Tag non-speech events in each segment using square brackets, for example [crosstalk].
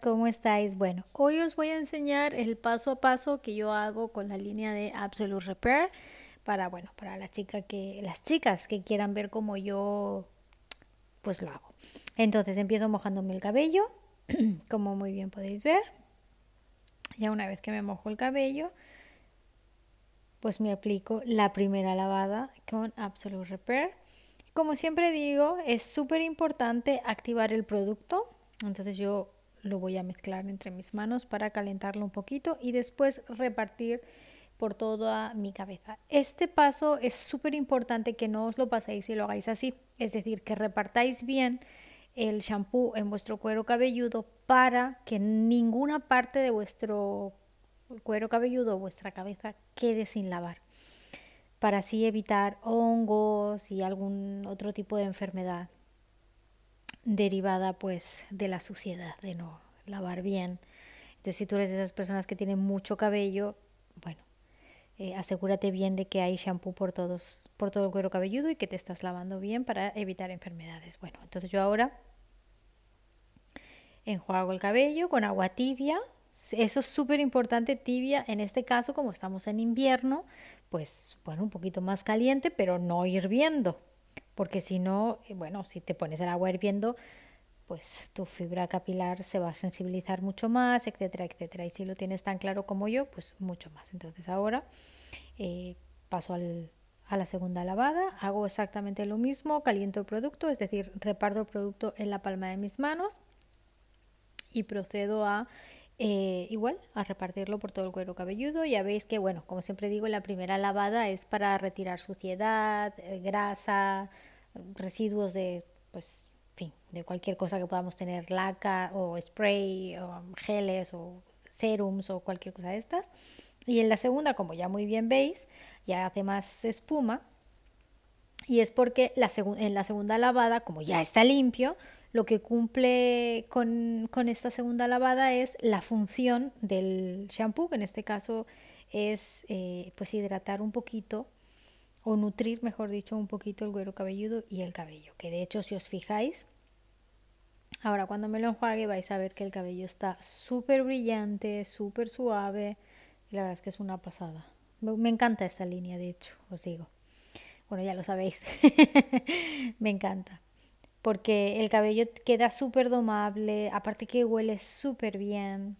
¿cómo estáis? Bueno, hoy os voy a enseñar el paso a paso que yo hago con la línea de Absolute Repair para, bueno, para las chicas que, las chicas que quieran ver cómo yo pues lo hago. Entonces empiezo mojándome el cabello, [clears throat] como muy bien podéis ver. Ya una vez que me mojo el cabello, pues me aplico la primera lavada con Absolute Repair. Como siempre digo, es súper importante activar el producto. Entonces yo lo voy a mezclar entre mis manos para calentarlo un poquito y después repartir por toda mi cabeza. Este paso es súper importante que no os lo paséis y lo hagáis así, es decir, que repartáis bien el champú en vuestro cuero cabelludo para que ninguna parte de vuestro cuero cabelludo o vuestra cabeza quede sin lavar, para así evitar hongos y algún otro tipo de enfermedad derivada pues de la suciedad, de no lavar bien. Entonces si tú eres de esas personas que tienen mucho cabello, bueno, eh, asegúrate bien de que hay shampoo por, todos, por todo el cuero cabelludo y que te estás lavando bien para evitar enfermedades. Bueno, entonces yo ahora enjuago el cabello con agua tibia. Eso es súper importante, tibia. En este caso, como estamos en invierno, pues bueno, un poquito más caliente, pero no hirviendo porque si no, eh, bueno, si te pones el agua hirviendo, pues tu fibra capilar se va a sensibilizar mucho más, etcétera, etcétera. Y si lo tienes tan claro como yo, pues mucho más. Entonces ahora eh, paso a la segunda lavada, hago exactamente lo mismo, caliento el producto, es decir, reparto el producto en la palma de mis manos y procedo a eh, igual a repartirlo por todo el cuero cabelludo. Ya veis que, bueno, como siempre digo, la primera lavada es para retirar suciedad, eh, grasa, residuos de, pues, fin, de cualquier cosa que podamos tener, laca o spray o geles o serums o cualquier cosa de estas. Y en la segunda, como ya muy bien veis, ya hace más espuma. Y es porque la en la segunda lavada, como ya está limpio, lo que cumple con, esta segunda lavada es la función del shampoo, que en este caso es eh, pues hidratar un poquito o nutrir, mejor dicho, un poquito el cuero cabelludo y el cabello, que de hecho si os fijáis, ahora cuando me lo enjuague vais a ver que el cabello está súper brillante, súper suave, y la verdad es que es una pasada. Me encanta esta línea, de hecho, os digo. Bueno, ya lo sabéis. [laughs] me encanta porque el cabello queda súper domable, aparte que huele súper bien,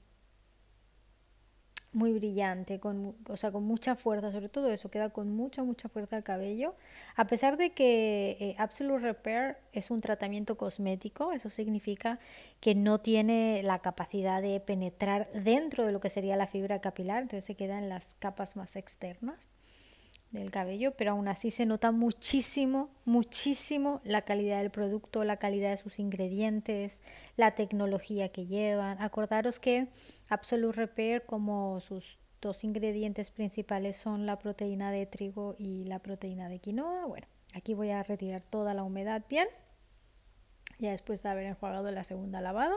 muy brillante, con, o sea, con mucha fuerza, sobre todo eso, queda con mucha, mucha fuerza el cabello. A pesar de que eh, Absolute Repair es un tratamiento cosmético, eso significa que no tiene la capacidad de penetrar dentro de lo que sería la fibra capilar, entonces se queda en las capas más externas del cabello, pero aún así se nota muchísimo, muchísimo la calidad del producto, la calidad de sus ingredientes, la tecnología que llevan. Acordaros que Absolute Repair, como sus dos ingredientes principales son la proteína de trigo y la proteína de quinoa, bueno, aquí voy a retirar toda la humedad bien, ya después de haber enjuagado la segunda lavada.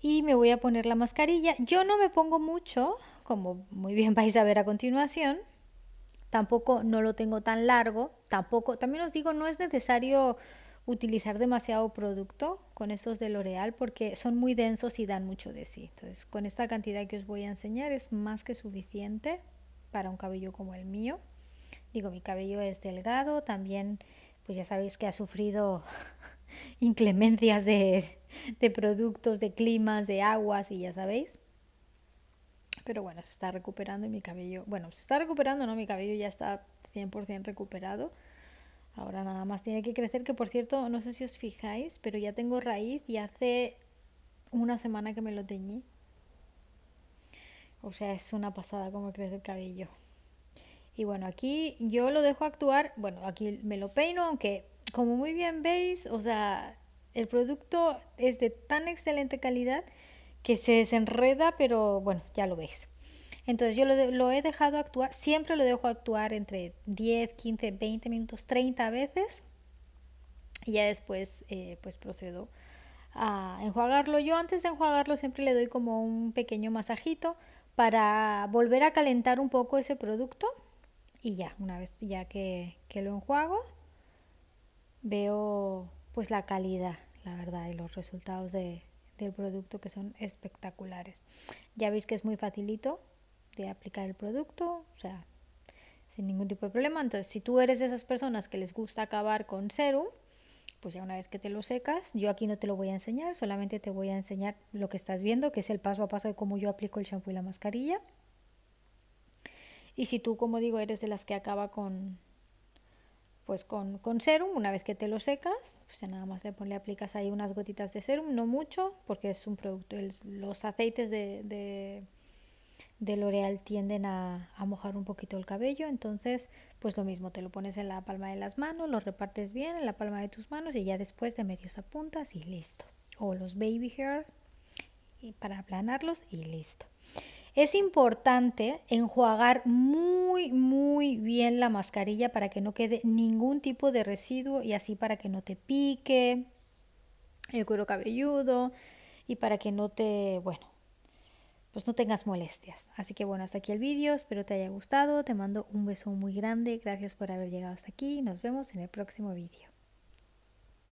Y me voy a poner la mascarilla. Yo no me pongo mucho, como muy bien vais a ver a continuación, tampoco no lo tengo tan largo, tampoco, también os digo, no es necesario utilizar demasiado producto con estos de L'Oreal porque son muy densos y dan mucho de sí. Entonces, con esta cantidad que os voy a enseñar es más que suficiente para un cabello como el mío. Digo, mi cabello es delgado, también pues ya sabéis que ha sufrido [laughs] inclemencias de, de productos, de climas, de aguas y ya sabéis pero bueno, se está recuperando y mi cabello, bueno, se está recuperando, no, mi cabello ya está 100% recuperado. Ahora nada más tiene que crecer, que por cierto, no sé si os fijáis, pero ya tengo raíz y hace una semana que me lo teñí. O sea, es una pasada como crece el cabello. Y bueno, aquí yo lo dejo actuar, bueno, aquí me lo peino, aunque como muy bien veis, o sea, el producto es de tan excelente calidad que se desenreda, pero bueno, ya lo ves. Entonces yo lo, he dejado actuar, siempre lo dejo actuar entre 10, 15, 20 minutos, 30 veces. Y ya después eh, pues procedo a enjuagarlo. Yo antes de enjuagarlo siempre le doy como un pequeño masajito para volver a calentar un poco ese producto. Y ya, una vez ya que, que lo enjuago, veo pues la calidad, la verdad, y los resultados de, del producto que son espectaculares. Ya veis que es muy facilito de aplicar el producto, o sea, sin ningún tipo de problema. Entonces, si tú eres de esas personas que les gusta acabar con serum, pues ya una vez que te lo secas, yo aquí no te lo voy a enseñar, solamente te voy a enseñar lo que estás viendo, que es el paso a paso de cómo yo aplico el shampoo y la mascarilla. Y si tú, como digo, eres de las que acaba con, pues con, serum, una vez que te lo secas, pues nada más le, le, aplicas ahí unas gotitas de serum, no mucho, porque es un producto, los aceites de, de, L'Oreal tienden a, a, mojar un poquito el cabello, entonces pues lo mismo, te lo pones en la palma de las manos, lo repartes bien en la palma de tus manos y ya después de medios apuntas y listo. O los baby hairs y eh, para aplanarlos y listo. Es importante enjuagar muy, muy bien la mascarilla para que no quede ningún tipo de residuo y así para que no te pique el cuero cabelludo y para que no te, bueno, pues no tengas molestias. Así que bueno, hasta aquí el vídeo, espero te haya gustado, te mando un beso muy grande, gracias por haber llegado hasta aquí, nos vemos en el próximo vídeo.